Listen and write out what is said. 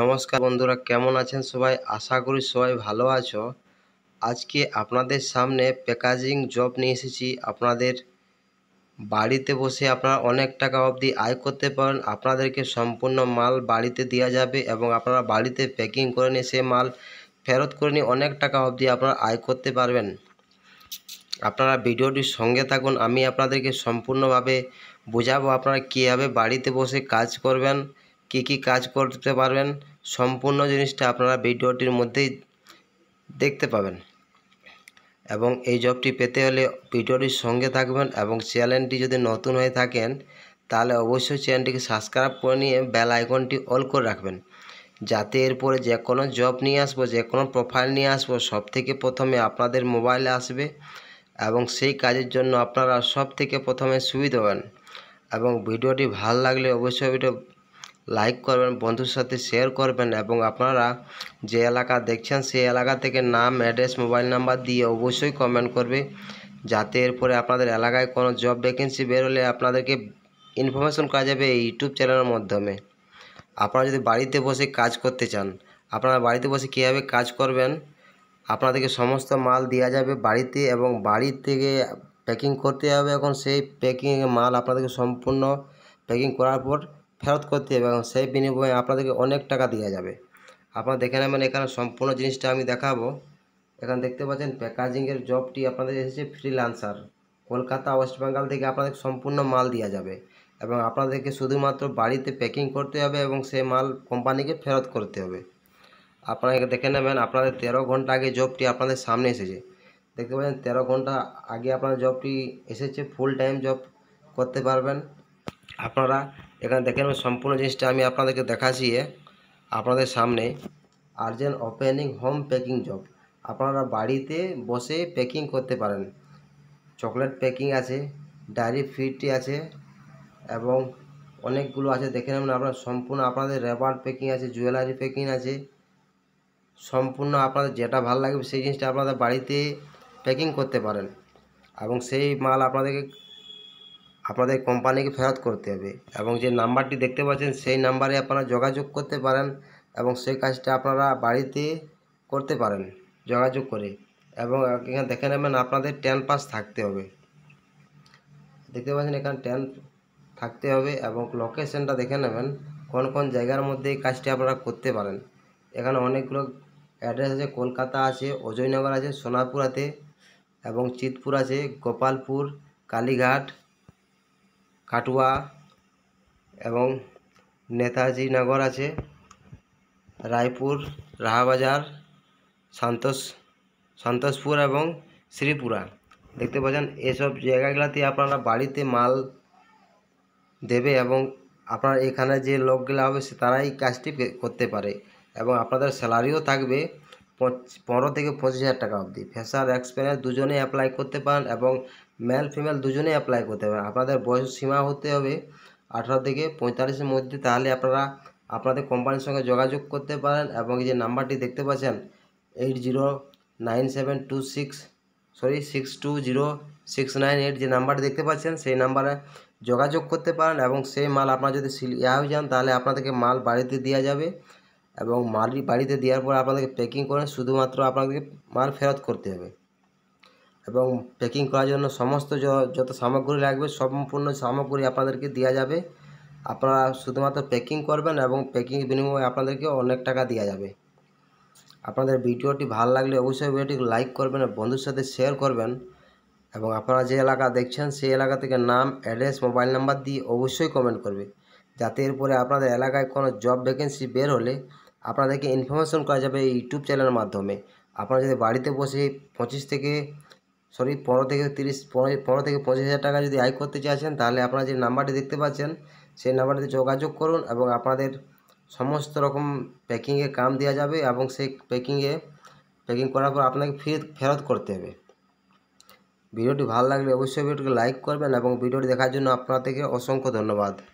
নমস্কার বন্ধুরা কেমন আছেন সবাই আশা করি সবাই ভালো আছো আজকে আপনাদের সামনে প্যাকেজিং জব নিয়ে এসেছি আপনাদের বাড়িতে বসে আপনারা অনেক টাকা অবধি আয় করতে পারেন আপনাদেরকে সম্পূর্ণ মাল বাড়িতে দেওয়া যাবে এবং আপনারা বাড়িতে প্যাকিং করে নিয়ে সে মাল ফেরত করে নিয়ে অনেক টাকা অবধি আপনারা আয় করতে পারবেন আপনারা ভিডিওটির সঙ্গে থাকুন আমি আপনাদেরকে সম্পূর্ণভাবে বোঝাবো আপনারা কীভাবে বাড়িতে বসে কাজ করবেন কি কি কাজ করতে পারবেন সম্পূর্ণ জিনিসটা আপনারা ভিডিওটির মধ্যেই দেখতে পাবেন এবং এই জবটি পেতে হলে ভিডিওটির সঙ্গে থাকবেন এবং চ্যানেলটি যদি নতুন হয়ে থাকেন তাহলে অবশ্যই চ্যানেলটিকে সাবস্ক্রাইব করে নিয়ে বেল আইকনটি অল করে রাখবেন যাতে এরপরে যে কোনো জব নিয়ে আসবো যে কোনো প্রোফাইল নিয়ে আসবো সব থেকে প্রথমে আপনাদের মোবাইলে আসবে এবং সেই কাজের জন্য আপনারা সব থেকে প্রথমে সুবিধা হবেন এবং ভিডিওটি ভালো লাগলে অবশ্যই ভিডিও লাইক করবেন বন্ধুর সাথে শেয়ার করবেন এবং আপনারা যে এলাকা দেখছেন সেই এলাকা থেকে নাম অ্যাড্রেস মোবাইল নাম্বার দিয়ে অবশ্যই কমেন্ট করবে যাতে এরপরে আপনাদের এলাকায় কোনো জব ভ্যাকেন্সি বেরোলে আপনাদেরকে ইনফরমেশন করা যাবে এই ইউটিউব চ্যানেলের মাধ্যমে আপনারা যদি বাড়িতে বসে কাজ করতে চান আপনারা বাড়িতে বসে কীভাবে কাজ করবেন আপনাদেরকে সমস্ত মাল দেওয়া যাবে বাড়িতে এবং বাড়ি থেকে প্যাকিং করতে হবে এখন সেই প্যাকিংয়ে মাল আপনাদেরকে সম্পূর্ণ প্যাকিং করার পর ফেরত করতে হবে এবং সেই বিনিময়ে আপনাদেরকে অনেক টাকা দেওয়া যাবে আপনারা দেখে নেবেন এখানে সম্পূর্ণ জিনিসটা আমি দেখাবো এখানে দেখতে পাচ্ছেন প্যাকেজিংয়ের জবটি আপনাদের এসেছে ফ্রিলান্সার কলকাতা ওয়েস্ট বেঙ্গল থেকে আপনাদের সম্পূর্ণ মাল দেওয়া যাবে এবং আপনাদেরকে শুধুমাত্র বাড়িতে প্যাকিং করতে হবে এবং সেই মাল কোম্পানিকে ফেরত করতে হবে আপনারা দেখে নেবেন আপনাদের তেরো ঘন্টা আগে জবটি আপনাদের সামনে এসেছে দেখতে পাচ্ছেন তেরো ঘন্টা আগে আপনার জবটি এসেছে ফুল টাইম জব করতে পারবেন আপনারা এখানে দেখেন সম্পূর্ণ জিনিসটা আমি আপনাদেরকে দেখাচ্ছি আপনাদের সামনে urgent opening home packing job আপনারা বাড়িতে বসে প্যাকিং করতে পারেন চকলেট প্যাকিং আছে ডায়েরি ফিটি আছে এবং অনেকগুলো আছে দেখে নেবেন আপনার সম্পূর্ণ আপনাদের রেবার প্যাকিং আছে জুয়েলারি প্যাকিং আছে সম্পূর্ণ আপনাদের যেটা ভালো লাগবে সেই জিনিসটা আপনাদের বাড়িতে প্যাকিং করতে পারেন এবং সেই মাল আপনাদেরকে আপনাদের কোম্পানিকে ফেরত করতে হবে এবং যে নাম্বারটি দেখতে পাচ্ছেন সেই নাম্বারে আপনারা যোগাযোগ করতে পারেন এবং সেই কাজটা আপনারা বাড়িতে করতে পারেন যোগাযোগ করে এবং এখানে দেখে নেবেন আপনাদের টেন পাস থাকতে হবে দেখতে পাচ্ছেন এখানে টেন থাকতে হবে এবং লোকেশনটা দেখে নেবেন কোন কোন জায়গার মধ্যে এই কাজটি আপনারা করতে পারেন এখানে অনেকগুলো অ্যাড্রেস আছে কলকাতা আছে অজয়নগর আছে সোনারপুর আছে এবং চিতপুর আছে গোপালপুর কালীঘাট কাটুয়া এবং নেতাজি নগর আছে রায়পুর রাহাবাজার সন্তোষ সন্তোষপুর এবং শ্রীপুরা দেখতে পাচ্ছেন এসব জায়গাগুলোতে আপনারা বাড়িতে মাল দেবে এবং আপনার এখানে যে লোকগুলো হবে সে তারাই কাজটি করতে পারে এবং আপনাদের স্যালারিও থাকবে পনেরো থেকে পঁচিশ হাজার টাকা অবধি ফ্রেশার এক্সপিরিয়েন্স দুজনেই অ্যাপ্লাই করতে পারেন এবং মেল ফিমেল দুজনেই অ্যাপ্লাই করতে পারেন আপনাদের বয়স সীমা হতে হবে আঠারো থেকে পঁয়তাল্লিশের মধ্যে তাহলে আপনারা আপনাদের কোম্পানির সঙ্গে যোগাযোগ করতে পারেন এবং এই যে নাম্বারটি দেখতে পাচ্ছেন eight zero nine seven two six sorry six two zero six nine eight যে নাম্বারটি দেখতে পাচ্ছেন সেই নাম্বারে যোগাযোগ করতে পারেন এবং সেই মাল আপনারা যদি ইয়া হয়ে যান তাহলে আপনাদেরকে মাল বাড়িতে দেওয়া যাবে এবং মালটি বাড়িতে দেওয়ার পর আপনাদেরকে প্যাকিং করে শুধুমাত্র আপনাদেরকে মাল ফেরত করতে হবে এবং প্যাকিং করার জন্য সমস্ত যত সামগ্রী লাগবে সম্পূর্ণ সামগ্রী আপনাদেরকে দেওয়া যাবে আপনারা শুধুমাত্র প্যাকিং করবেন এবং প্যাকিং বিনিময়ে আপনাদেরকে অনেক টাকা দেওয়া যাবে আপনাদের ভিডিওটি ভালো লাগলে অবশ্যই ভিডিওটি লাইক করবেন বন্ধুর সাথে শেয়ার করবেন এবং আপনারা যে এলাকা দেখছেন সেই এলাকা থেকে নাম অ্যাড্রেস মোবাইল নাম্বার দিয়ে অবশ্যই কমেন্ট করবে যাতে এরপরে আপনাদের এলাকায় কোনো জব ভ্যাকেন্সি বের হলে আপনাদেরকে ইনফরমেশন করা যাবে ইউটিউব চ্যানেলের মাধ্যমে আপনারা যদি বাড়িতে বসে পঁচিশ থেকে সরি পনেরো থেকে তিরিশ পনেরো থেকে পঁচিশ হাজার টাকা যদি আয় করতে চাইছেন তাহলে আপনারা যে নাম্বারটি দেখতে পাচ্ছেন সেই নাম্বারটিতে যোগাযোগ করুন এবং আপনাদের সমস্ত রকম প্যাকিংয়ে কাম দেওয়া যাবে এবং সেই প্যাকিংয়ে প্যাকিং করার পর আপনাকে ফির ফেরত করতে হবে ভিডিওটি ভালো লাগলে অবশ্যই ভিডিওটিকে লাইক করবেন এবং ভিডিওটি দেখার জন্য আপনাদেরকে অসংখ্য ধন্যবাদ